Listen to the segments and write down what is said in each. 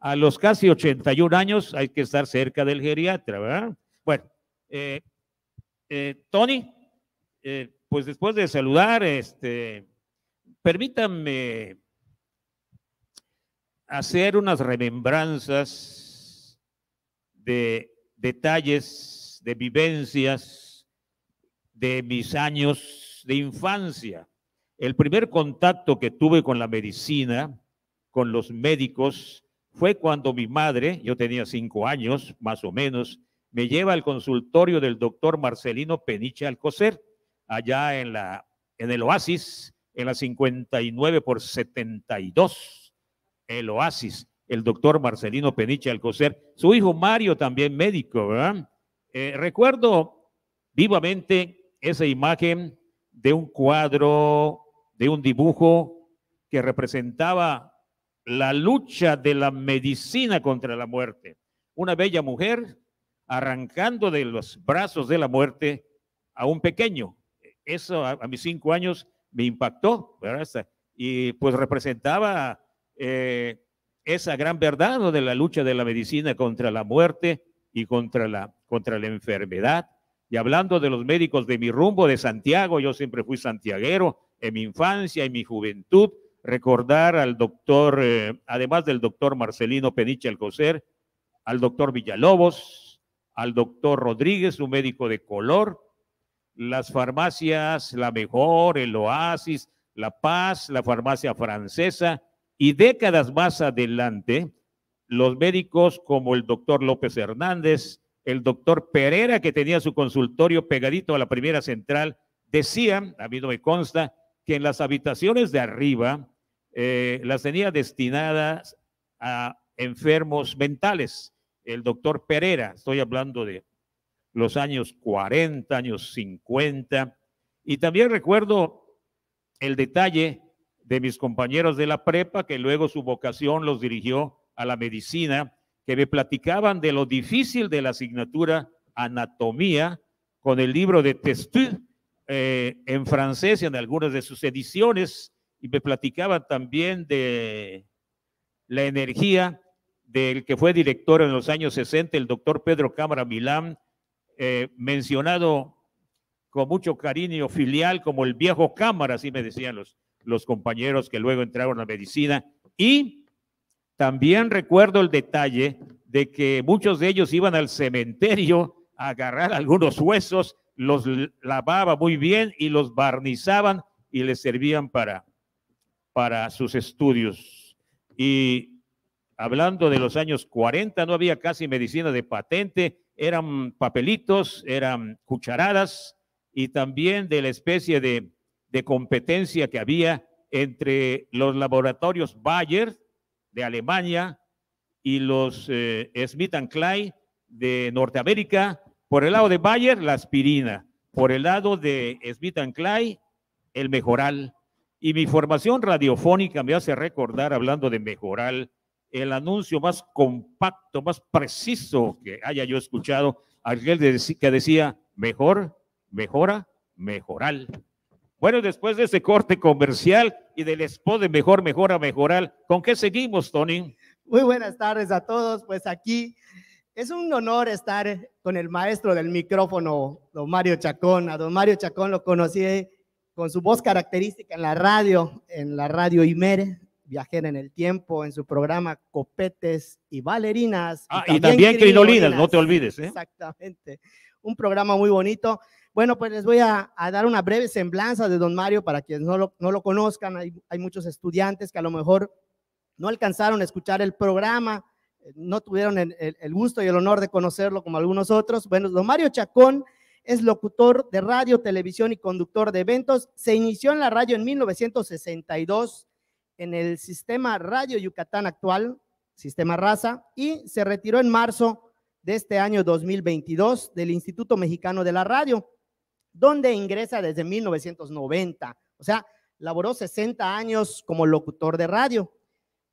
a los casi 81 años hay que estar cerca del geriatra, ¿verdad? Bueno, eh, eh, Tony, eh, pues después de saludar, este, permítanme hacer unas remembranzas de detalles, de vivencias de mis años de infancia. El primer contacto que tuve con la medicina con los médicos fue cuando mi madre, yo tenía cinco años más o menos, me lleva al consultorio del doctor Marcelino Peniche Alcocer, allá en, la, en el Oasis, en la 59 por 72, el Oasis, el doctor Marcelino Peniche Alcocer, su hijo Mario también médico, ¿verdad? Eh, recuerdo vivamente esa imagen de un cuadro, de un dibujo que representaba la lucha de la medicina contra la muerte. Una bella mujer arrancando de los brazos de la muerte a un pequeño. Eso a, mis cinco años me impactó, ¿verdad? Y pues representaba eh, esa gran verdad de la lucha de la medicina contra la muerte y contra la, contra la enfermedad. Y hablando de los médicos de mi rumbo de Santiago, yo siempre fui santiaguero en mi infancia, y mi juventud, recordar al doctor, eh, además del doctor Marcelino Peniche Alcocer, al doctor Villalobos, al doctor Rodríguez, un médico de color, las farmacias La Mejor, el Oasis, La Paz, la farmacia francesa y décadas más adelante, los médicos como el doctor López Hernández, el doctor Pereira, que tenía su consultorio pegadito a la primera central, decían, a mí no me consta, que en las habitaciones de arriba eh, las tenía destinadas a enfermos mentales. El doctor Pereira, estoy hablando de los años 40, años 50. Y también recuerdo el detalle de mis compañeros de la prepa, que luego su vocación los dirigió a la medicina, que me platicaban de lo difícil de la asignatura anatomía con el libro de Testu eh, en francés y en algunas de sus ediciones y me platicaba también de la energía del que fue director en los años 60, el doctor Pedro Cámara Milán, eh, mencionado con mucho cariño filial como el viejo Cámara, así me decían los, los compañeros que luego entraron a medicina. Y también recuerdo el detalle de que muchos de ellos iban al cementerio a agarrar algunos huesos, los lavaba muy bien y los barnizaban y les servían para, para sus estudios. Y hablando de los años 40, no había casi medicina de patente, eran papelitos, eran cucharadas y también de la especie de, competencia que había entre los laboratorios Bayer de Alemania y los eh, Smith and Clay de Norteamérica. Por el lado de Bayer, la aspirina. Por el lado de Smith and Clay, el mejoral. Y mi formación radiofónica me hace recordar, hablando de mejorar el anuncio más compacto, más preciso que haya yo escuchado, aquel que decía, mejor, mejora, mejoral. Bueno, después de ese corte comercial y del spot de mejor, mejora, mejoral, ¿con qué seguimos, Tony? Muy buenas tardes a todos, pues aquí es un honor estar con el maestro del micrófono, don Mario Chacón. A don Mario Chacón lo conocí con su voz característica en la radio, en la radio Imere, viajera en el tiempo, en su programa Copetes y Valerinas. y ah, también, y no te olvides. ¿eh? Exactamente, un programa muy bonito. Bueno, pues les voy a, dar una breve semblanza de don Mario para quienes no lo, conozcan. Hay, muchos estudiantes que a lo mejor no alcanzaron a escuchar el programa, eh, no tuvieron el, el, gusto y el honor de conocerlo como algunos otros. Bueno, don Mario Chacón es locutor de radio, televisión y conductor de eventos. Se inició en la radio en 1962 en el sistema Radio Yucatán actual, sistema raza, y se retiró en marzo de este año 2022 del Instituto Mexicano de la Radio, donde ingresa desde 1990. O sea, laboró 60 años como locutor de radio.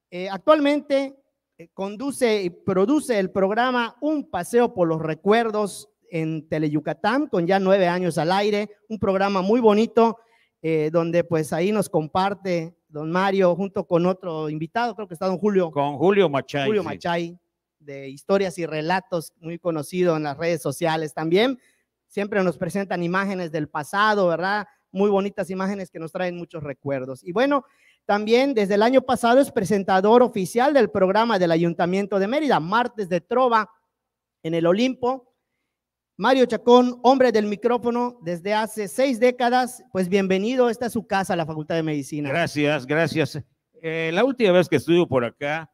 Eh, actualmente eh, conduce y produce el programa Un Paseo por los Recuerdos en Teleyucatán, con ya nueve años al aire, un programa muy bonito, eh, donde pues ahí nos comparte don Mario junto con otro invitado, creo que está don Julio. Con Julio Machay. Julio Machay, de historias y relatos, muy conocido en las redes sociales también. Siempre nos presentan imágenes del pasado, ¿verdad? Muy bonitas imágenes que nos traen muchos recuerdos. Y bueno, también desde el año pasado es presentador oficial del programa del Ayuntamiento de Mérida, Martes de Trova en el Olimpo, Mario Chacón, hombre del micrófono desde hace seis décadas, pues bienvenido, esta es su casa, la Facultad de Medicina. Gracias, gracias. Eh, la última vez que estuve por acá,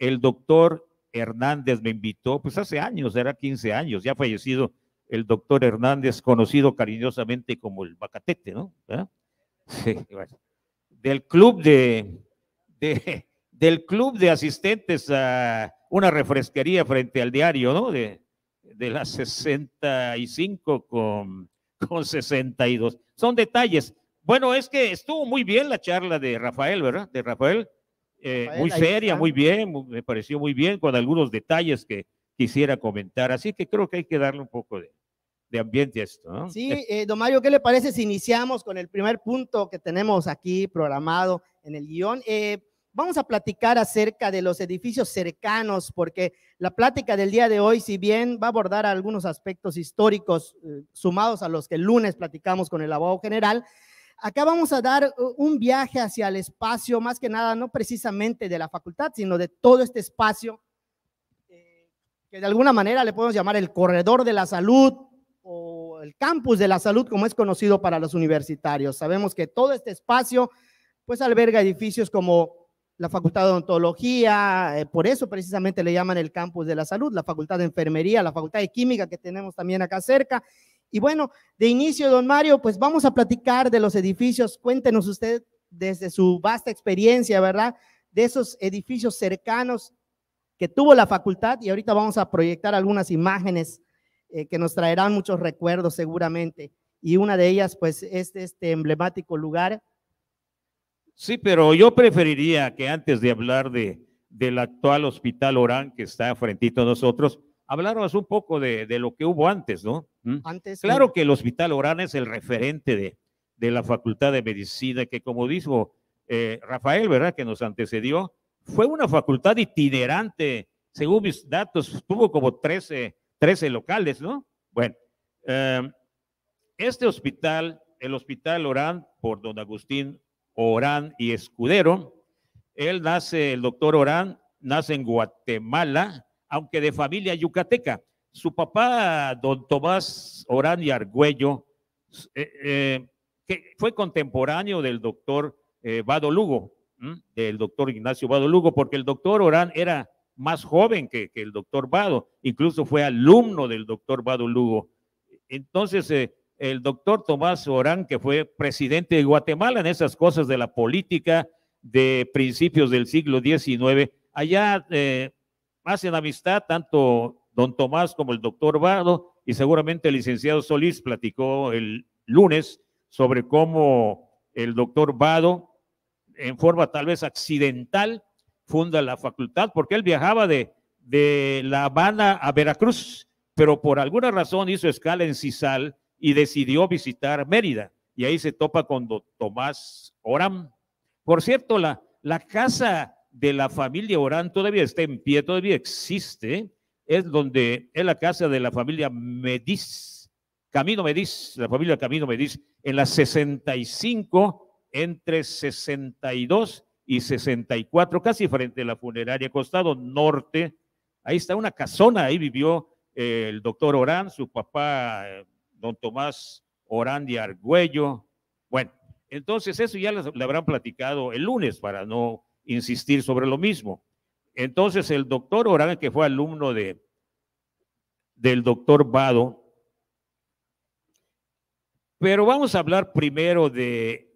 el doctor Hernández me invitó, pues hace años, era 15 años, ya fallecido el doctor Hernández, conocido cariñosamente como el Bacatete, ¿no? Sí, bueno. Del club de, de, del club de asistentes a una refresquería frente al diario, ¿no? De, de las 65 con, con 62. Son detalles. Bueno, es que estuvo muy bien la charla de Rafael, ¿verdad? De Rafael. Eh, muy seria, muy bien, me pareció muy bien, con algunos detalles que quisiera comentar. Así que creo que hay que darle un poco de, de ambiente a esto. Sí, eh, don Mario, ¿qué le parece si iniciamos con el primer punto que tenemos aquí programado en el guión? Eh, Vamos a platicar acerca de los edificios cercanos, porque la plática del día de hoy, si bien va a abordar algunos aspectos históricos eh, sumados a los que el lunes platicamos con el abogado general, acá vamos a dar eh, un viaje hacia el espacio, más que nada, no precisamente de la facultad, sino de todo este espacio, eh, que de alguna manera le podemos llamar el corredor de la salud o el campus de la salud, como es conocido para los universitarios. Sabemos que todo este espacio, pues alberga edificios como la Facultad de Odontología, eh, por eso precisamente le llaman el campus de la salud, la Facultad de Enfermería, la Facultad de Química que tenemos también acá cerca. Y bueno, de inicio, don Mario, pues vamos a platicar de los edificios. Cuéntenos usted desde su vasta experiencia, ¿verdad? De esos edificios cercanos que tuvo la facultad y ahorita vamos a proyectar algunas imágenes eh, que nos traerán muchos recuerdos seguramente. Y una de ellas, pues, es este emblemático lugar Sí, pero yo preferiría que antes de hablar de, del actual Hospital Orán que está frente a nosotros, habláramos un poco de, lo que hubo antes, ¿no? ¿Mm? Antes. Claro que el Hospital Orán es el referente de, de la Facultad de Medicina, que como dijo eh, Rafael, ¿verdad? Que nos antecedió, fue una facultad itinerante, según mis datos, tuvo como 13, locales, ¿no? Bueno, eh, este hospital, el Hospital Orán, por don Agustín Orán y Escudero. Él nace, el doctor Orán, nace en Guatemala, aunque de familia yucateca. Su papá, don Tomás Orán y Argüello, eh, eh, que fue contemporáneo del doctor eh, Vado Lugo, del doctor Ignacio Vado Lugo, porque el doctor Orán era más joven que, que el doctor Vado, incluso fue alumno del doctor Vado Lugo. Entonces, el doctor Tomás Orán, que fue presidente de Guatemala en esas cosas de la política de principios del siglo XIX. Allá eh, hacen amistad tanto don Tomás como el doctor Bado y seguramente el licenciado Solís platicó el lunes sobre cómo el doctor Bado en forma tal vez accidental, funda la facultad, porque él viajaba de, de La Habana a Veracruz, pero por alguna razón hizo escala en Cisal y decidió visitar Mérida. Y ahí se topa con Tomás Orán. Por cierto, la, la casa de la familia Orán todavía está en pie, todavía existe. Es donde es la casa de la familia Mediz, Camino Mediz, la familia Camino Mediz, en la 65, entre 62 y 64, casi frente a la funeraria, costado norte. Ahí está una casona, ahí vivió eh, el doctor Orán, su papá don Tomás de Argüello. Bueno, entonces eso ya le habrán platicado el lunes para no insistir sobre lo mismo. Entonces el doctor Orán, que fue alumno de, del doctor Vado, pero vamos a hablar primero de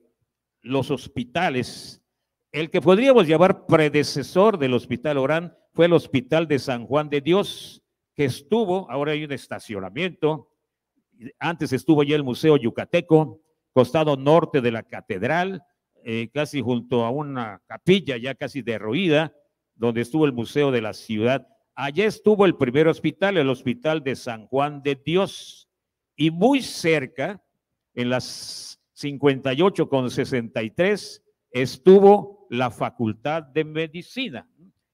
los hospitales. El que podríamos llamar predecesor del Hospital Orán fue el Hospital de San Juan de Dios, que estuvo, ahora hay un estacionamiento, antes estuvo ya el Museo Yucateco, costado norte de la catedral, eh, casi junto a una capilla ya casi derruida, donde estuvo el Museo de la Ciudad. Allá estuvo el primer hospital, el Hospital de San Juan de Dios. Y muy cerca, en las 58 con 63, estuvo la Facultad de Medicina,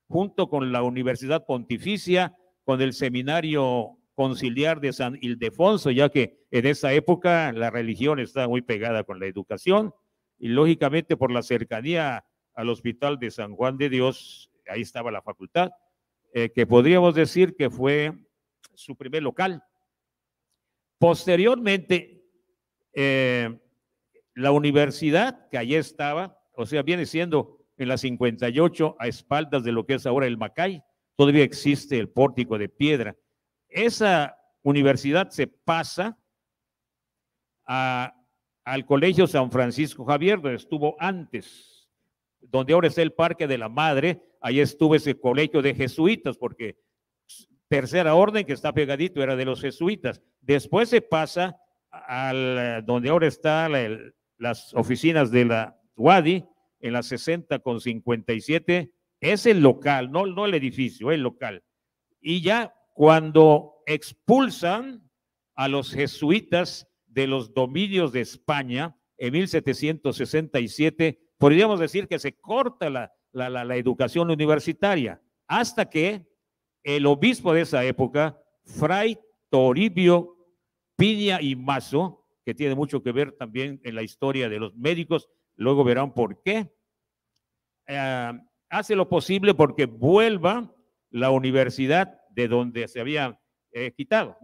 junto con la Universidad Pontificia, con el Seminario conciliar de San Ildefonso, ya que en esa época la religión estaba muy pegada con la educación y lógicamente por la cercanía al hospital de San Juan de Dios, ahí estaba la facultad, eh, que podríamos decir que fue su primer local. Posteriormente, eh, la universidad que allí estaba, o sea, viene siendo en la 58 a espaldas de lo que es ahora el Macay, todavía existe el pórtico de piedra esa universidad se pasa al Colegio San Francisco Javier, donde estuvo antes, donde ahora está el Parque de la Madre, ahí estuvo ese colegio de jesuitas, porque tercera orden que está pegadito era de los jesuitas. Después se pasa al donde ahora están las oficinas de la UADI en la 60 con 57, es el local, no, no el edificio, el local. Y ya cuando expulsan a los jesuitas de los dominios de España en 1767, podríamos decir que se corta la, educación universitaria, hasta que el obispo de esa época, Fray Toribio Piña y Mazo, que tiene mucho que ver también en la historia de los médicos, luego verán por qué, eh, hace lo posible porque vuelva la universidad de donde se había eh, quitado,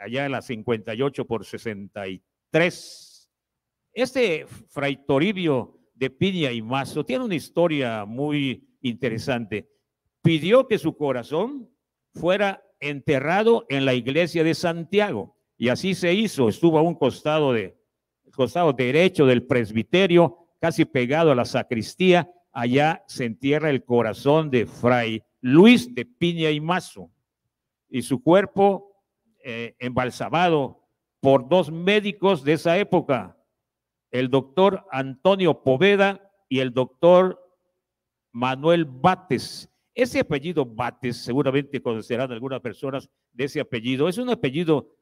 allá en la 58 por 63. Este Fray Toribio de Piña y Mazo tiene una historia muy interesante. Pidió que su corazón fuera enterrado en la iglesia de Santiago y así se hizo. Estuvo a un costado de costado derecho del presbiterio, casi pegado a la sacristía. Allá se entierra el corazón de Fray Luis de Piña y Mazo y su cuerpo eh, embalsamado por dos médicos de esa época, el doctor Antonio Poveda y el doctor Manuel Bates. Ese apellido Bates, seguramente conocerán algunas personas de ese apellido, es un apellido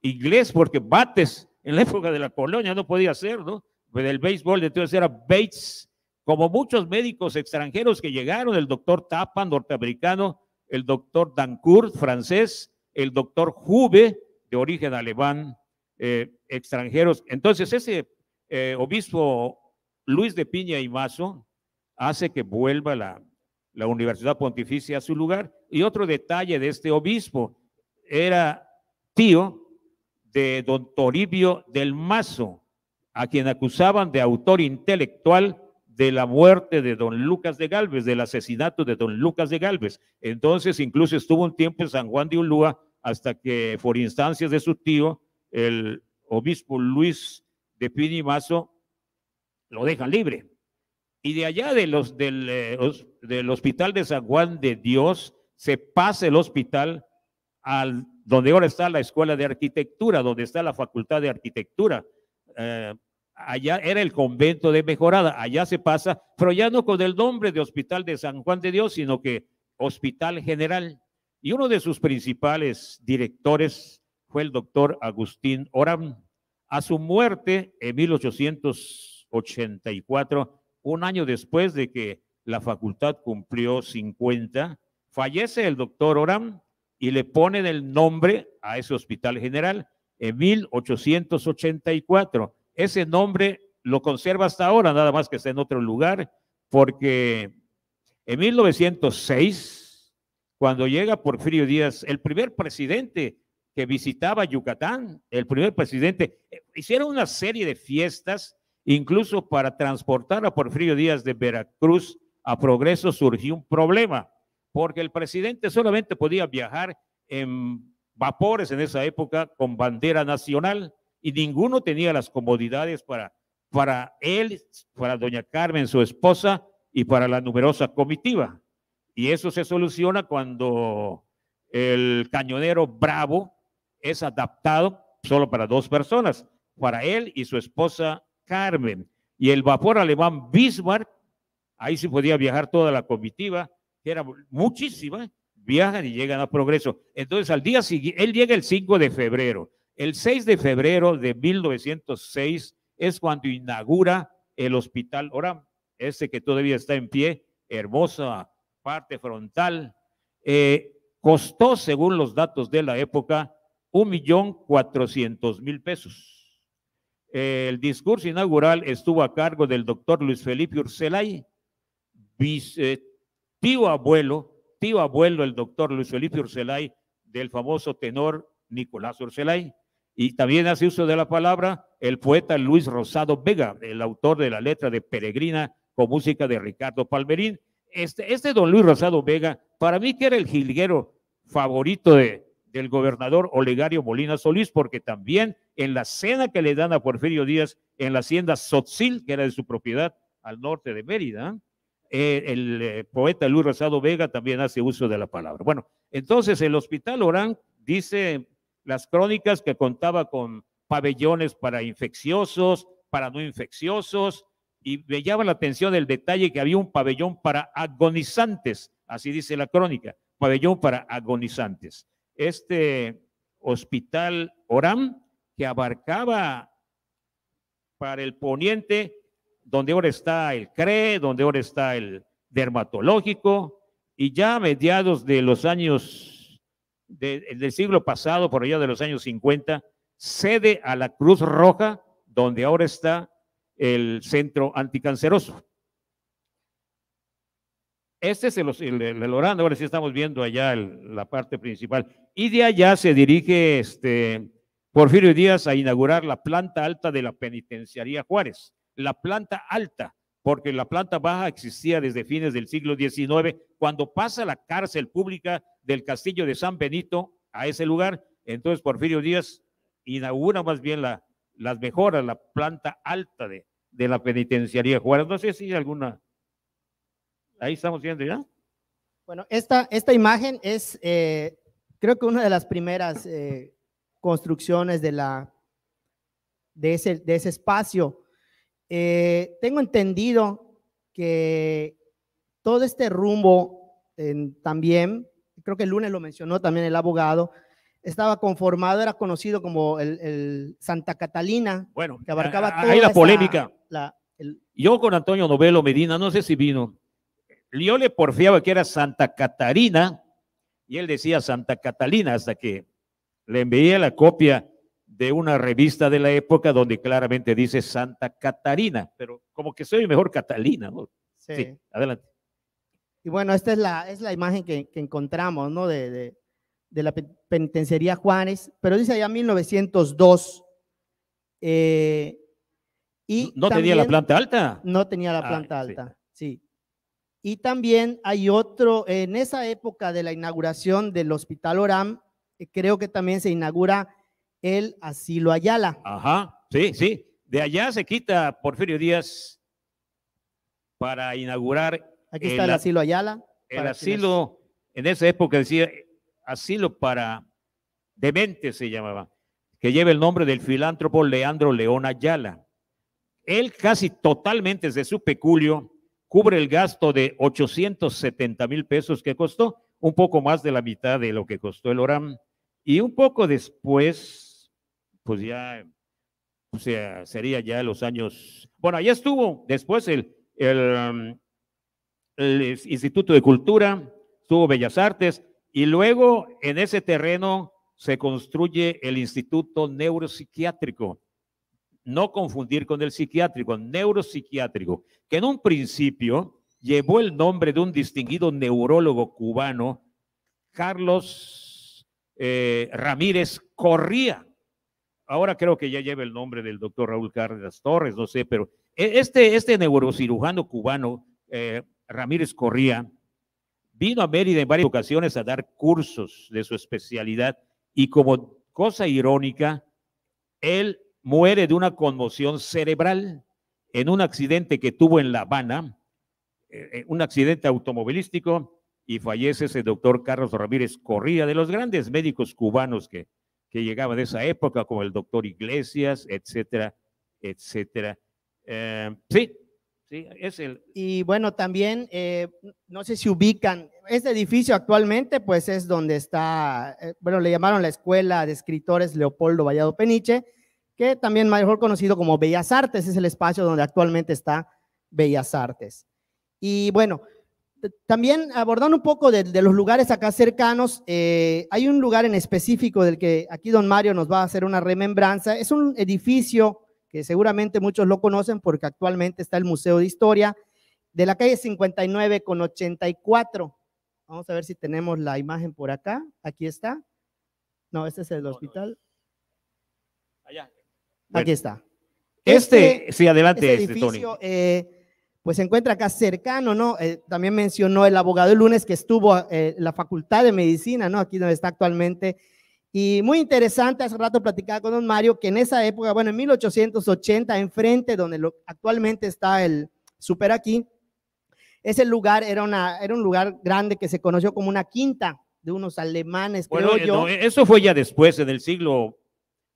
inglés porque Bates en la época de la colonia no podía ser, ¿no? el pues del béisbol entonces era Bates, como muchos médicos extranjeros que llegaron, el doctor Tapa, norteamericano, el doctor Dancourt, francés, el doctor Juve, de origen alemán, eh, extranjeros. Entonces, ese eh, obispo Luis de Piña y Mazo hace que vuelva la, la Universidad Pontificia a su lugar. Y otro detalle de este obispo, era tío de don Toribio del Mazo, a quien acusaban de autor intelectual de la muerte de don Lucas de Galvez, del asesinato de don Lucas de Galvez. Entonces, incluso estuvo un tiempo en San Juan de Ulúa hasta que, por instancias de su tío, el obispo Luis de Pinimazo lo deja libre. Y de allá de los, del, eh, hospital de San Juan de Dios, se pasa el hospital al donde ahora está la Escuela de Arquitectura, donde está la Facultad de Arquitectura. Eh, allá era el convento de Mejorada, allá se pasa, pero ya no con el nombre de Hospital de San Juan de Dios, sino que Hospital General. Y uno de sus principales directores fue el doctor Agustín Oram. A su muerte en 1884, un año después de que la facultad cumplió 50, fallece el doctor Oram y le ponen el nombre a ese hospital general en 1884 ese nombre lo conserva hasta ahora, nada más que está en otro lugar, porque en 1906, cuando llega Porfirio Díaz, el primer presidente que visitaba Yucatán, el primer presidente, eh, hicieron una serie de fiestas, incluso para transportar a Porfirio Díaz de Veracruz a Progreso surgió un problema, porque el presidente solamente podía viajar en vapores en esa época con bandera nacional y ninguno tenía las comodidades para, para él, para doña Carmen, su esposa, y para la numerosa comitiva. Y eso se soluciona cuando el cañonero bravo es adaptado solo para dos personas, para él y su esposa Carmen. Y el vapor alemán Bismarck, ahí se podía viajar toda la comitiva, que era muchísima, viajan y llegan a progreso. Entonces al día siguiente, él llega el 5 de febrero, el 6 de febrero de 1906 es cuando inaugura el Hospital Oram, ese que todavía está en pie, hermosa parte frontal. Eh, costó, según los datos de la época, un millón cuatrocientos mil pesos. El discurso inaugural estuvo a cargo del doctor Luis Felipe Urselay, eh, tío abuelo, tío abuelo el doctor Luis Felipe Urselay, del famoso tenor Nicolás Urselay. Y también hace uso de la palabra el poeta Luis Rosado Vega, el autor de la letra de Peregrina con música de Ricardo Palmerín. Este, este don Luis Rosado Vega, para mí que era el jilguero favorito del gobernador Olegario Molina Solís, porque también en la cena que le dan a Porfirio Díaz en la hacienda Sotzil, que era de su propiedad al norte de Mérida, eh, el eh, poeta Luis Rosado Vega también hace uso de la palabra. Bueno, entonces el Hospital Orán dice las crónicas que contaba con pabellones para infecciosos, para no infecciosos, y me llama la atención el detalle que había un pabellón para agonizantes, así dice la crónica, pabellón para agonizantes. Este hospital Oram, que abarcaba para el poniente, donde ahora está el CRE, donde ahora está el dermatológico, y ya a mediados de los años del siglo pasado, por allá de los años 50, cede a la Cruz Roja, donde ahora está el centro anticanceroso. Este es el, el, ahora sí estamos viendo allá la parte principal. Y de allá se dirige este Porfirio Díaz a inaugurar la planta alta de la penitenciaría Juárez, la planta alta porque la planta baja existía desde fines del siglo XIX. Cuando pasa la cárcel pública del castillo de San Benito a ese lugar, entonces Porfirio Díaz inaugura más bien las mejoras, la planta alta de, la penitenciaría Juárez. No sé si hay alguna. Ahí estamos viendo ya. Bueno, esta, esta imagen es, eh, creo que una de las primeras eh, construcciones de, la, de, ese, de ese espacio. Eh, tengo entendido que todo este rumbo también, creo que el lunes lo mencionó también el abogado, estaba conformado, era conocido como el, Santa Catalina, bueno, que abarcaba todo. la polémica. Yo con Antonio Novelo Medina, no sé si vino, yo le porfiaba que era Santa Catarina y él decía Santa Catalina hasta que le envié la copia de una revista de la época donde claramente dice Santa Catarina, pero como que soy mejor Catalina, ¿no? Sí. adelante. Y bueno, esta es la, es la imagen que, encontramos, ¿no? De, de, la penitenciaría Juárez, pero dice allá 1902. Eh, y no tenía la planta alta. No tenía la planta alta, sí. Y también hay otro, en esa época de la inauguración del Hospital Oram, eh, creo que también se inaugura el asilo Ayala. Ajá, sí, sí. De allá se quita Porfirio Díaz para inaugurar. Aquí está el, asilo Ayala. El asilo, en esa época decía asilo para dementes se llamaba, que lleva el nombre del filántropo Leandro León Ayala. Él casi totalmente de su peculio cubre el gasto de 870 mil pesos que costó, un poco más de la mitad de lo que costó el ORAM. Y un poco después, pues ya o sea, sería ya los años. Bueno, ahí estuvo después el, el, um, Instituto de Cultura, estuvo Bellas Artes, y luego en ese terreno se construye el Instituto Neuropsiquiátrico. No confundir con el psiquiátrico, neuropsiquiátrico, que en un principio llevó el nombre de un distinguido neurólogo cubano, Carlos eh, Ramírez Corría ahora creo que ya lleva el nombre del doctor Raúl Cárdenas Torres, no sé, pero e, este, este neurocirujano cubano, eh, Ramírez Corría, vino a Mérida en varias ocasiones a dar cursos de su especialidad y como cosa irónica, él muere de una conmoción cerebral en un accidente que tuvo en La Habana, eh, eh, un accidente automovilístico, y fallece ese doctor Carlos Ramírez Corría, de los grandes médicos cubanos que, que llegaba de esa época, como el doctor Iglesias, etcétera, etcétera. Eh, sí, sí, es el... Y bueno, también, eh, no sé si ubican, este edificio actualmente, pues es donde está, eh, bueno, le llamaron la Escuela de Escritores Leopoldo Vallado Peniche, que también mejor conocido como Bellas Artes, es el espacio donde actualmente está Bellas Artes. Y bueno, también abordando un poco de, los lugares acá cercanos, eh, hay un lugar en específico del que aquí don Mario nos va a hacer una remembranza. Es un edificio que seguramente muchos lo conocen porque actualmente está el Museo de Historia, de la calle 59 con 84. Vamos a ver si tenemos la imagen por acá. Aquí está. No, este es el hospital. Allá. aquí está. Este, este sí, adelante, este edificio, eh, pues se encuentra acá cercano, ¿no? Eh, también mencionó el abogado el lunes que estuvo eh, en la Facultad de Medicina, ¿no? Aquí donde está actualmente. Y muy interesante, hace rato platicaba con don Mario que en esa época, bueno, en 1880, enfrente donde lo, actualmente está el Super aquí, ese lugar era, una, era un lugar grande que se conoció como una quinta de unos alemanes, bueno, yo. eso fue ya después, en el siglo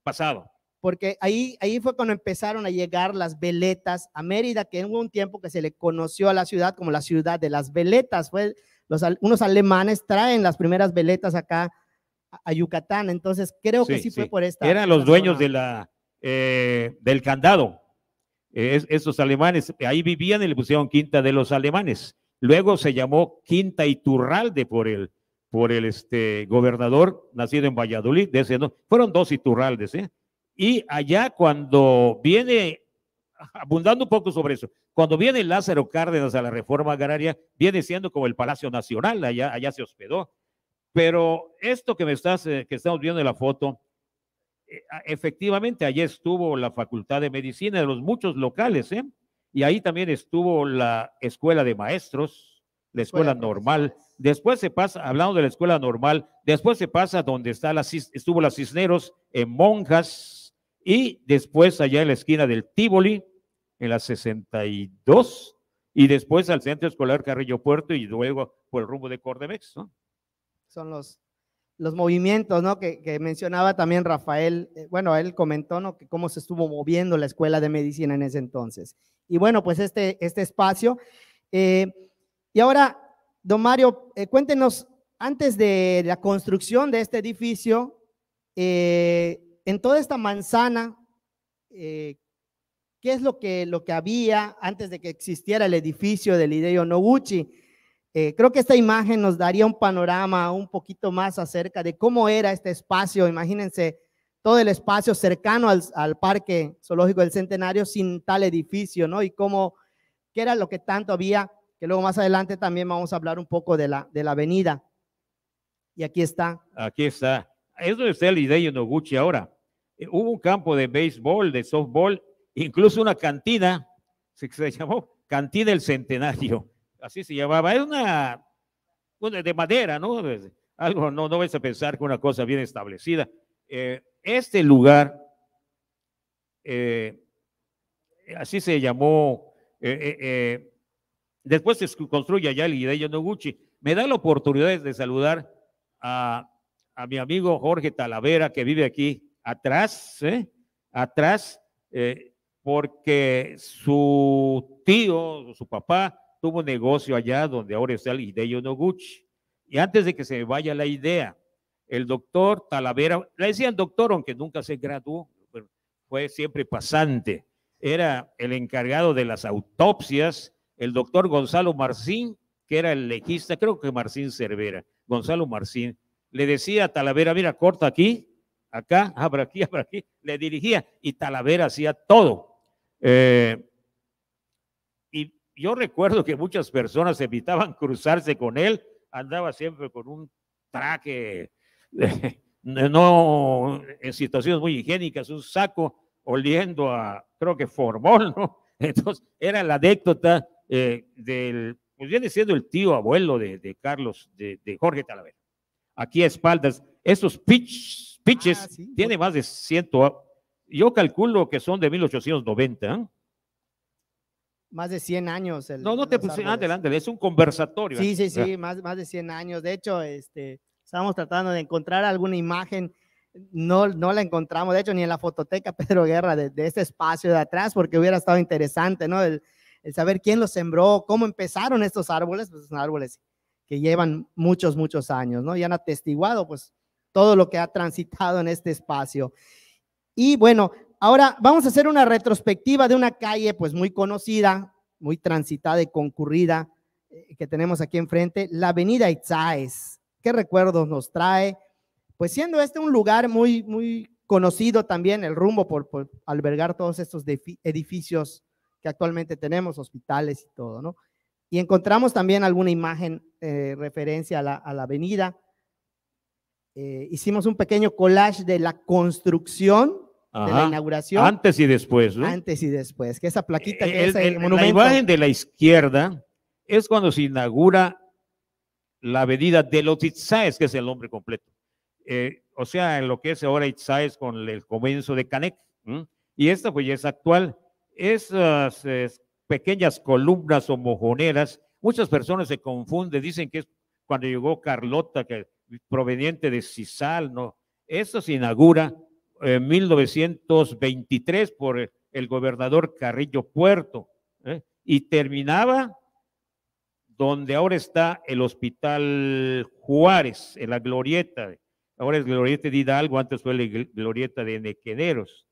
pasado porque ahí, ahí fue cuando empezaron a llegar las veletas a Mérida, que hubo un tiempo que se le conoció a la ciudad como la ciudad de las veletas. Fue los, unos alemanes traen las primeras veletas acá a Yucatán, entonces creo que sí, fue por esta. Eran los dueños de la, eh, del candado, esos alemanes, ahí vivían y le pusieron Quinta de los Alemanes. Luego se llamó Quinta Iturralde por el, por el este, gobernador nacido en Valladolid, fueron dos Iturraldes, ¿eh? Y allá cuando viene, abundando un poco sobre eso, cuando viene Lázaro Cárdenas a la reforma agraria, viene siendo como el Palacio Nacional, allá, allá se hospedó. Pero esto que, me estás, eh, que estamos viendo en la foto, eh, efectivamente, allí estuvo la Facultad de Medicina de los muchos locales, ¿eh? y ahí también estuvo la Escuela de Maestros, la Escuela Normal. Después se pasa, hablando de la Escuela Normal, después se pasa donde está la, estuvo la Cisneros en Monjas, y después allá en la esquina del Tívoli en la 62, y después al Centro Escolar Carrillo Puerto y luego por el rumbo de Cordemex. Son los, los movimientos ¿no? que, que, mencionaba también Rafael. Eh, bueno, él comentó ¿no? que cómo se estuvo moviendo la Escuela de Medicina en ese entonces. Y bueno, pues este, este espacio. Eh, y ahora, don Mario, eh, cuéntenos, antes de la construcción de este edificio, eh, en toda esta manzana, eh, ¿qué es lo que, lo que había antes de que existiera el edificio del ideo Noguchi? Eh, creo que esta imagen nos daría un panorama un poquito más acerca de cómo era este espacio. Imagínense todo el espacio cercano al, Parque Zoológico del Centenario sin tal edificio, ¿no? Y cómo, qué era lo que tanto había, que luego más adelante también vamos a hablar un poco de la, de la avenida. Y aquí está. Aquí está. Es donde está el Ideio Noguchi ahora. Eh, hubo un campo de béisbol, de softball, incluso una cantina, se, se llamó Cantina del Centenario, así se llamaba. Es una, de madera, ¿no? Algo, no, no vais a pensar que una cosa bien establecida. Eh, este lugar, eh, así se llamó, después se construye allá el Hideyo Noguchi. Me da la oportunidad de saludar a, a mi amigo Jorge Talavera, que vive aquí atrás, ¿eh? atrás, eh, porque su tío, su papá, tuvo un negocio allá donde ahora está el Hideo Noguchi. Y antes de que se vaya la idea, el doctor Talavera, le decía el doctor, aunque nunca se graduó, fue siempre pasante, era el encargado de las autopsias, el doctor Gonzalo Marcín, que era el legista, creo que Marcín Cervera, Gonzalo Marcín, le decía a Talavera, mira, corta aquí, acá, abra aquí, abra aquí, le dirigía y Talavera hacía todo. Eh, y yo recuerdo que muchas personas evitaban cruzarse con él, andaba siempre con un traje, eh, no en situaciones muy higiénicas, un saco oliendo a, creo que formol, ¿no? Entonces, era la anécdota eh, del, pues viene siendo el tío abuelo de, Carlos, de, de Jorge Talavera. Aquí a espaldas, esos pitch Piches ah, tiene más de ciento, yo calculo que son de 1890. ¿eh? Más de 100 años. no, no te puse, adelante, es un conversatorio. Sí, ¿eh? sí, sí, más, más de 100 años. De hecho, este, estábamos tratando de encontrar alguna imagen, no, no la encontramos, de hecho, ni en la fototeca Pedro Guerra, de, este espacio de atrás, porque hubiera estado interesante, ¿no? El, saber quién los sembró, cómo empezaron estos árboles, pues son árboles que llevan muchos, muchos años, ¿no? Y han atestiguado, pues, todo lo que ha transitado en este espacio. Y bueno, ahora vamos a hacer una retrospectiva de una calle pues muy conocida, muy transitada y concurrida eh, que tenemos aquí enfrente, la avenida Itzaes. ¿Qué recuerdos nos trae? Pues siendo este un lugar muy, muy conocido también, el rumbo por, albergar todos estos edificios que actualmente tenemos, hospitales y todo, ¿no? Y encontramos también alguna imagen eh, referencia a la, a la avenida. Eh, hicimos un pequeño collage de la construcción de la inauguración. Antes y después, ¿no? Antes y después, que esa plaquita que eh, es el, La imagen de la izquierda es cuando se inaugura la avenida de los Itzaes, que es el nombre completo. Eh, o sea, en lo que es ahora Itzaes con el comienzo de Canec. Y esta pues ya es actual. Esas pequeñas columnas o mojoneras, muchas personas se confunden, dicen que es cuando llegó Carlota, que proveniente de Cisal, ¿no? Eso se inaugura en 1923 por el gobernador Carrillo Puerto ¿eh? y terminaba donde ahora está el Hospital Juárez, en la Glorieta. Ahora es Glorieta de Hidalgo, antes fue la Glorieta de Nequeneros.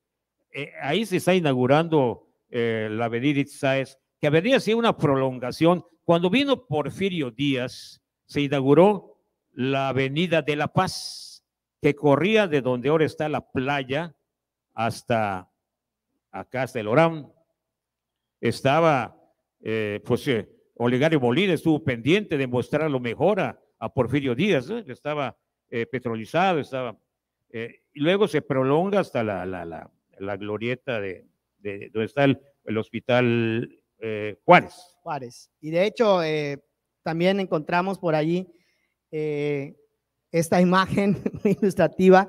Eh, ahí se está inaugurando eh, la Avenida Itzaes, que habría sido una prolongación. Cuando vino Porfirio Díaz, se inauguró la Avenida de la Paz, que corría de donde ahora está la playa hasta acá, hasta el Orán. Estaba, eh, pues, eh, Olegario Molina estuvo pendiente de mostrar lo mejor a, Porfirio Díaz, que estaba eh, petrolizado, estaba. y luego se prolonga hasta la, glorieta de, de, donde está el, el hospital Juárez. Juárez. Y de hecho, también encontramos por allí eh, esta imagen ilustrativa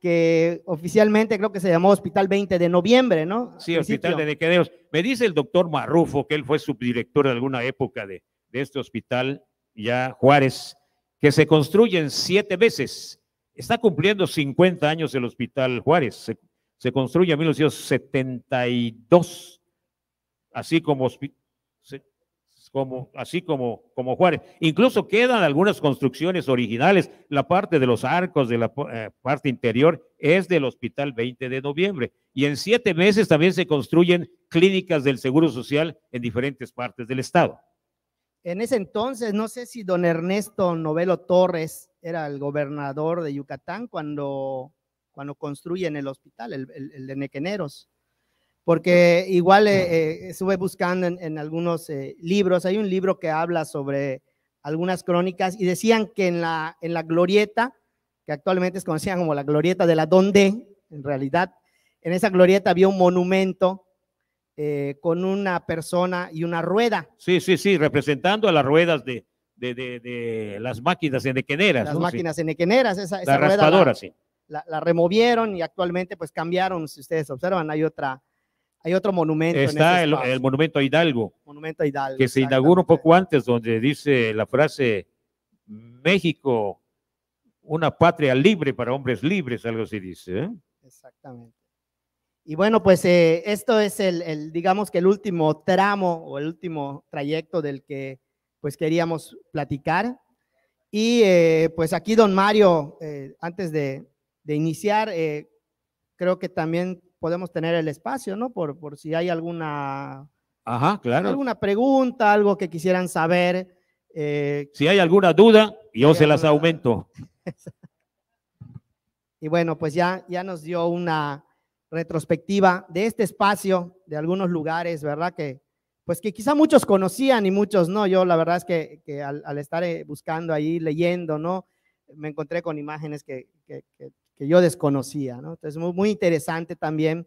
que oficialmente creo que se llamó Hospital 20 de noviembre, ¿no? Sí, Hospital de Decadeos. Me dice el doctor Marrufo, que él fue subdirector de alguna época de, este hospital, ya Juárez, que se construyen siete veces. Está cumpliendo 50 años el Hospital Juárez. Se, se construye en 1972, así como así como, como Juárez. Incluso quedan algunas construcciones originales. La parte de los arcos de la eh, parte interior es del Hospital 20 de Noviembre. Y en siete meses también se construyen clínicas del Seguro Social en diferentes partes del estado. En ese entonces, no sé si don Ernesto Novelo Torres era el gobernador de Yucatán cuando, cuando construyen el hospital, el, el de Nequeneros porque igual eh, estuve buscando en, algunos eh, libros, hay un libro que habla sobre algunas crónicas y decían que en la, en la glorieta, que actualmente es conocida como la glorieta de la Donde, en realidad, en esa glorieta había un monumento eh, con una persona y una rueda. Sí, sí, sí, representando a las ruedas de, de, las máquinas enequeneras. Las máquinas enequeneras, esa, esa la raspadora, sí. la, removieron y actualmente pues cambiaron, si ustedes observan, hay otra, hay otro monumento. Está el, monumento a Hidalgo. Monumento a Hidalgo. Que se inauguró un poco antes, donde dice la frase México, una patria libre para hombres libres, algo así dice. ¿eh? Exactamente. Y bueno, pues eh, esto es el, digamos que el último tramo o el último trayecto del que pues queríamos platicar. Y eh, pues aquí don Mario, antes de, de iniciar, creo que también podemos tener el espacio, ¿no? Por, por si hay alguna, alguna pregunta, algo que quisieran saber. Eh, si hay alguna duda, yo se las aumento. y bueno, pues ya, ya nos dio una retrospectiva de este espacio, de algunos lugares, ¿verdad? Que, pues que quizá muchos conocían y muchos no. Yo la verdad es que, al, estar eh, buscando ahí, leyendo, ¿no? Me encontré con imágenes que que yo desconocía, ¿no? Entonces, muy, interesante también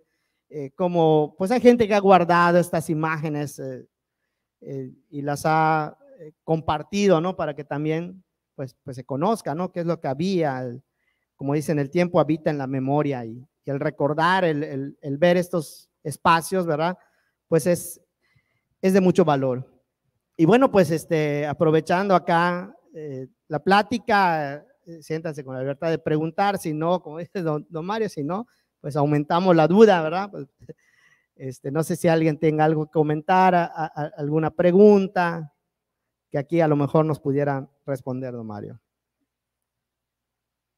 eh, como, pues hay gente que ha guardado estas imágenes eh, eh, y las ha compartido, ¿no? Para que también, pues, pues se conozca, ¿no? Qué es lo que había, como dicen, el tiempo habita en la memoria y, el recordar, el, el, el, ver estos espacios, ¿verdad? Pues es, es de mucho valor. Y bueno, pues este, aprovechando acá la plática, eh, siéntanse con la libertad de preguntar, si no, como dice don, Mario, si no, pues aumentamos la duda, ¿verdad? Pues, este, no sé si alguien tenga algo que comentar, alguna pregunta que aquí a lo mejor nos pudieran responder, don Mario.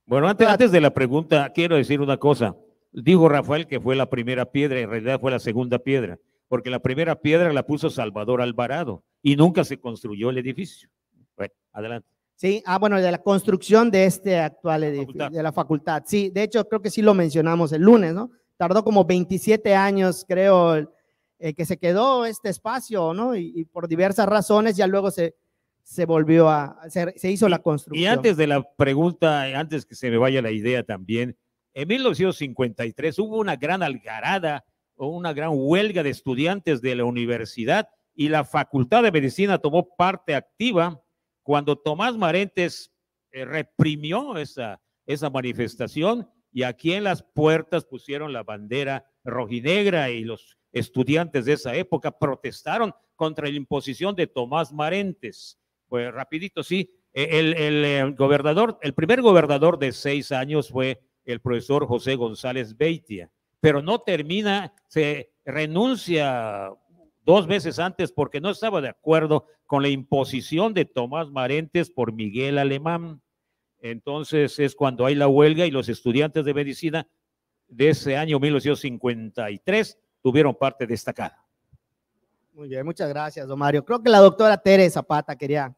Bueno, antes, antes de la pregunta, quiero decir una cosa. Dijo Rafael que fue la primera piedra, en realidad fue la segunda piedra, porque la primera piedra la puso Salvador Alvarado y nunca se construyó el edificio. Bueno, adelante. Sí, ah, bueno, de la construcción de este actual edificio, de la facultad. Sí, de hecho, creo que sí lo mencionamos el lunes, ¿no? Tardó como 27 años, creo, eh, que se quedó este espacio, ¿no? Y, por diversas razones ya luego se, se volvió a, se, se hizo la construcción. Y antes de la pregunta, eh, antes que se me vaya la idea también, en 1953 hubo una gran algarada o una gran huelga de estudiantes de la universidad y la Facultad de Medicina tomó parte activa cuando Tomás Marentes eh, reprimió esa, esa manifestación y aquí en las puertas pusieron la bandera rojinegra y los estudiantes de esa época protestaron contra la imposición de Tomás Marentes. Pues rapidito, sí, e, el, gobernador, el primer gobernador de seis años fue el profesor José González Beitia, pero no termina, se renuncia dos veces antes porque no estaba de acuerdo con la imposición de Tomás Marentes por Miguel Alemán. Entonces es cuando hay la huelga y los estudiantes de medicina de ese año 1953 tuvieron parte destacada. Muy bien, muchas gracias, don Mario. Creo que la doctora Teresa Zapata quería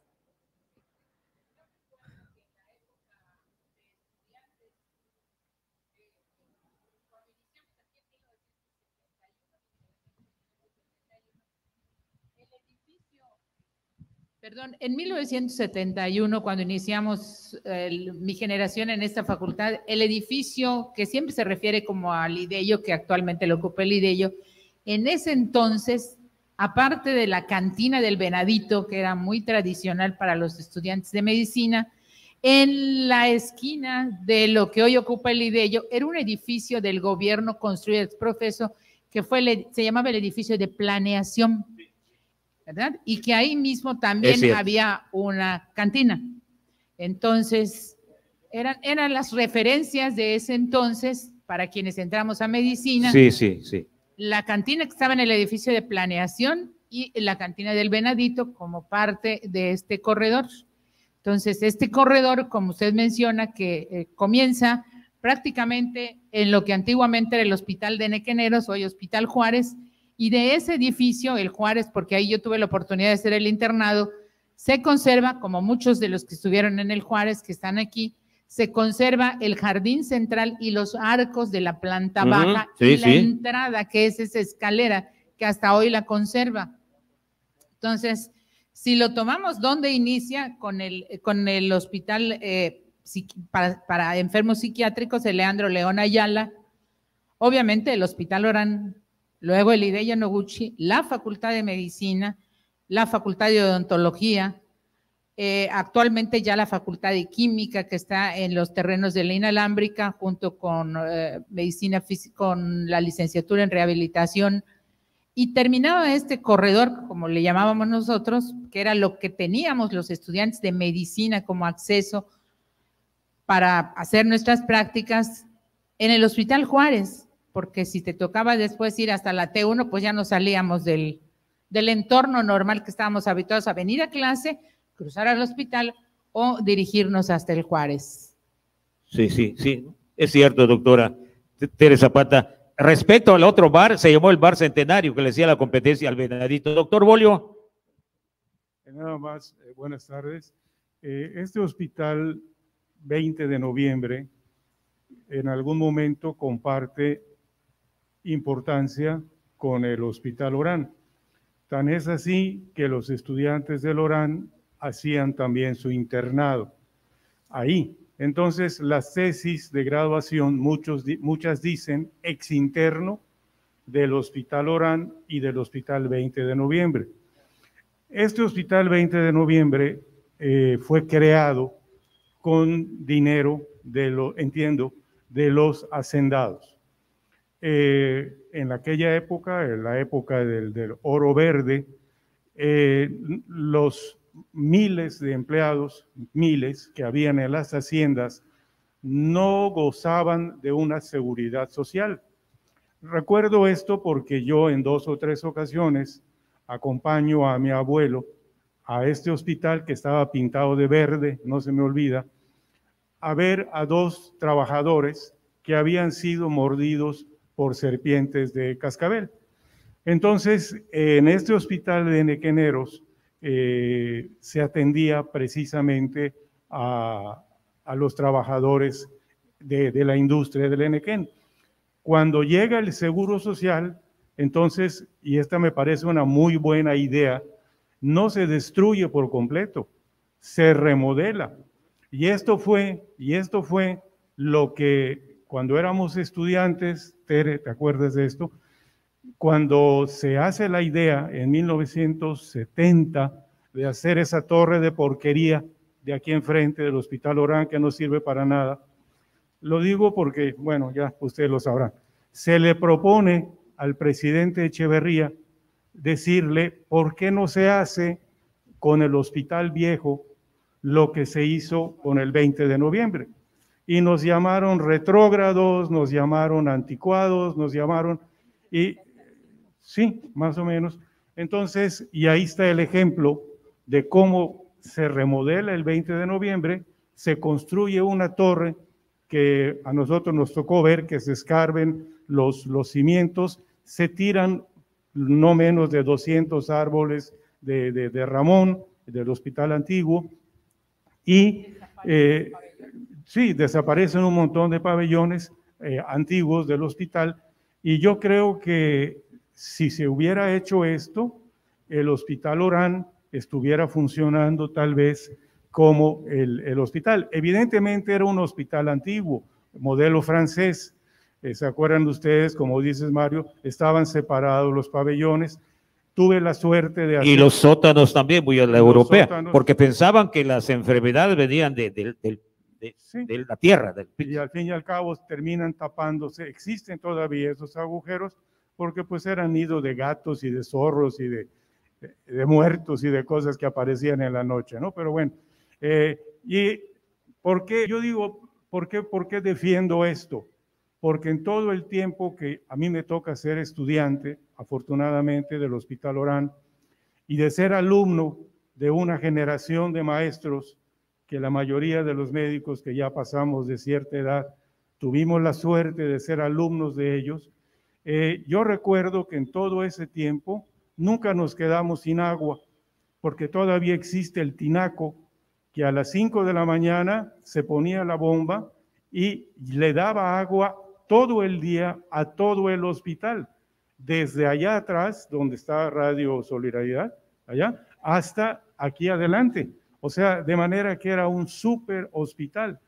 Perdón, en 1971, cuando iniciamos mi generación en esta facultad, el edificio que siempre se refiere como al IDEO, que actualmente lo ocupa el IDEO, en ese entonces, aparte de la cantina del Venadito, que era muy tradicional para los estudiantes de medicina, en la esquina de lo que hoy ocupa el IDEO, era un edificio del gobierno construido ex profesor, que fue, se llamaba el edificio de planeación. Y que ahí mismo también había una cantina. Entonces, eran, eran las referencias de ese entonces para quienes entramos a medicina. Sí, sí, sí. La cantina que estaba en el edificio de planeación y la cantina del Venadito como parte de este corredor. Entonces, este corredor, como usted menciona, que eh, comienza prácticamente en lo que antiguamente era el Hospital de Nequeneros, hoy Hospital Juárez, y de ese edificio, el Juárez, porque ahí yo tuve la oportunidad de ser el internado, se conserva, como muchos de los que estuvieron en el Juárez que están aquí, se conserva el jardín central y los arcos de la planta baja y la entrada, que es esa escalera que hasta hoy la conserva. Entonces, si lo tomamos, ¿dónde inicia? Con el, con el hospital eh, para, para, enfermos psiquiátricos, el Leandro León Ayala. Obviamente, el hospital Orán luego el idea Noguchi, la Facultad de Medicina, la Facultad de Odontología, eh, actualmente ya la Facultad de Química que está en los terrenos de la inalámbrica junto con eh, medicina con la licenciatura en rehabilitación y terminaba este corredor, como le llamábamos nosotros, que era lo que teníamos los estudiantes de medicina como acceso para hacer nuestras prácticas en el Hospital Juárez porque si te tocaba después ir hasta la T1, pues ya no salíamos del, entorno normal que estábamos habituados a venir a clase, cruzar al hospital o dirigirnos hasta el Juárez. Sí, sí, sí, es cierto, doctora Teresa Pata. Respecto al otro bar, se llamó el Bar Centenario, que le decía la competencia al Venadito. Doctor Bolio. Eh, nada más, eh, buenas tardes. Eh, este hospital, 20 de noviembre, en algún momento comparte importancia con el Hospital Orán. Tan es así que los estudiantes del Orán hacían también su internado ahí. Entonces, las tesis de graduación, muchos, muchas dicen ex interno del Hospital Orán y del Hospital 20 de Noviembre. Este Hospital 20 de Noviembre eh, fue creado con dinero, de lo, entiendo, de los hacendados. Eh, en aquella época, en la época del, oro verde, eh, los miles de empleados, miles que habían en las haciendas, no gozaban de una seguridad social. Recuerdo esto porque yo en dos o tres ocasiones acompaño a mi abuelo a este hospital que estaba pintado de verde, no se me olvida, a ver a dos trabajadores que habían sido mordidos por serpientes de cascabel. Entonces, en este hospital de Nequeneros eh, se atendía precisamente a, los trabajadores de, la industria del Nequen. Cuando llega el Seguro Social, entonces, y esta me parece una muy buena idea, no se destruye por completo, se remodela. Y esto fue, y esto fue lo que cuando éramos estudiantes ¿te acuerdas de esto? Cuando se hace la idea en 1970 de hacer esa torre de porquería de aquí enfrente del Hospital Orán que no sirve para nada, lo digo porque, bueno, ya ustedes lo sabrán, se le propone al presidente Echeverría decirle por qué no se hace con el Hospital Viejo lo que se hizo con el 20 de noviembre y nos llamaron retrógrados, nos llamaron anticuados, nos llamaron, y sí, más o menos. Entonces, y ahí está el ejemplo de cómo se remodela el 20 de noviembre, se construye una torre que a nosotros nos tocó ver que se escarben los, los cimientos, se tiran no menos de 200 árboles de, Ramón, del Hospital Antiguo, y eh, Sí, desaparecen un montón de pabellones eh, antiguos del hospital y yo creo que si se hubiera hecho esto, el hospital Orán estuviera funcionando tal vez como el, hospital. Evidentemente era un hospital antiguo, modelo francés. Eh, ¿Se acuerdan ustedes? Como dices Mario, estaban separados los pabellones, tuve la suerte de Y los sótanos también, muy a la europea, porque pensaban que las enfermedades venían de, del, de, la tierra. Del Y al fin y al cabo terminan tapándose, existen todavía esos agujeros porque pues eran nidos de gatos y de zorros y de, muertos y de cosas que aparecían en la noche, ¿no? Pero bueno, eh, ¿y por qué? Yo digo, ¿por qué, ¿por qué defiendo esto? Porque en todo el tiempo que a mí me toca ser estudiante, afortunadamente, del Hospital Orán, y de ser alumno de una generación de maestros que la mayoría de los médicos que ya pasamos de cierta edad tuvimos la suerte de ser alumnos de ellos, eh, yo recuerdo que en todo ese tiempo nunca nos quedamos sin agua, porque todavía existe el tinaco, que a las 5 de la mañana se ponía la bomba y le daba agua todo el día a todo el hospital, desde allá atrás, donde está Radio Solidaridad, allá, hasta aquí adelante. O sea, de manera que era un super hospital.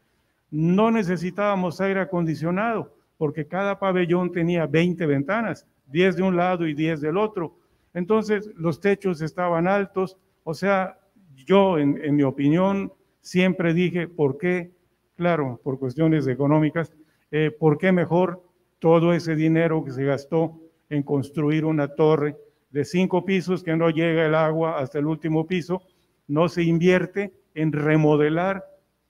No necesitábamos aire acondicionado porque cada pabellón tenía 20 ventanas, 10 de un lado y 10 del otro. Entonces, los techos estaban altos. O sea, yo, en, mi opinión, siempre dije, ¿por qué? Claro, por cuestiones económicas, eh, ¿por qué mejor todo ese dinero que se gastó en construir una torre de cinco pisos que no llega el agua hasta el último piso? no se invierte en remodelar,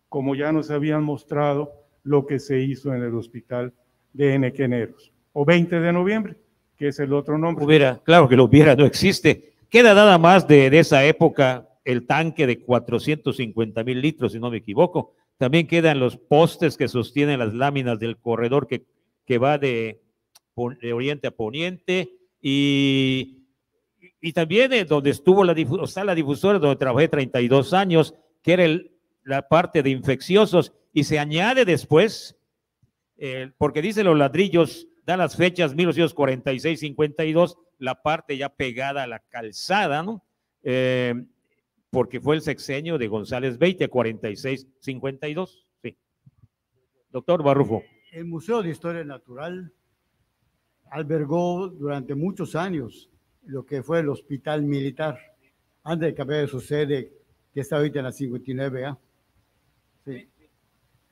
como ya nos habían mostrado, lo que se hizo en el hospital de Enequeneros. O 20 de noviembre, que es el otro nombre. Hubiera, claro que lo hubiera, no existe. Queda nada más de, esa época el tanque de 450 mil litros, si no me equivoco. También quedan los postes que sostienen las láminas del corredor que, que va de, de oriente a poniente y y también es eh, donde estuvo la, está la difusora, donde trabajé 32 años, que era la parte de infecciosos, y se añade después, eh, porque dice los ladrillos, da las fechas 1946-52, la parte ya pegada a la calzada, ¿no? Eh, porque fue el sexenio de González 20 46-52. Sí. Doctor Barrufo. El Museo de Historia Natural albergó durante muchos años lo que fue el hospital militar, antes de cambiar de su sede, que está ahorita en la 59A. ¿ah?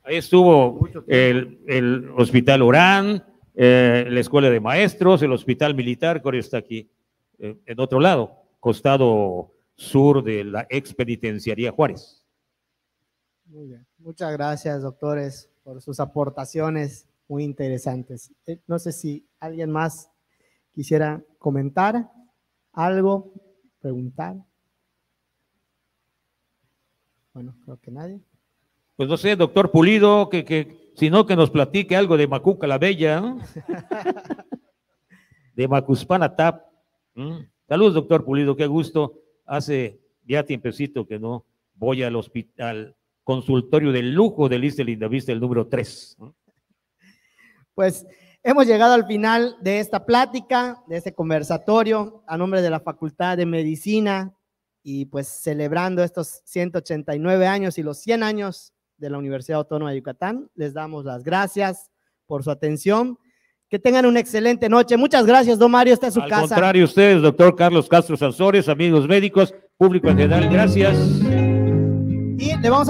Ahí estuvo el, hospital Orán, eh, la escuela de maestros, el hospital militar, que está aquí, eh, en otro lado, costado sur de la ex penitenciaría Juárez. Muchas gracias, doctores, por sus aportaciones muy interesantes. Eh, no sé si alguien más quisiera comentar algo, preguntar. Bueno, creo que nadie. Pues no sé, doctor Pulido, que, que sino que nos platique algo de Macuca la Bella, de Macuspana Tap. Saludos, doctor Pulido, qué gusto. Hace ya tiempecito que no voy al hospital, consultorio del lujo del Linda Lindavista, el número 3. Pues Hemos llegado al final de esta plática, de este conversatorio, a nombre de la Facultad de Medicina y pues celebrando estos 189 años y los 100 años de la Universidad Autónoma de Yucatán. Les damos las gracias por su atención. Que tengan una excelente noche. Muchas gracias, don Mario. Está en su casa. Al contrario, ustedes, doctor Carlos Castro Sanzores, amigos médicos, público en general, gracias. Y le vamos a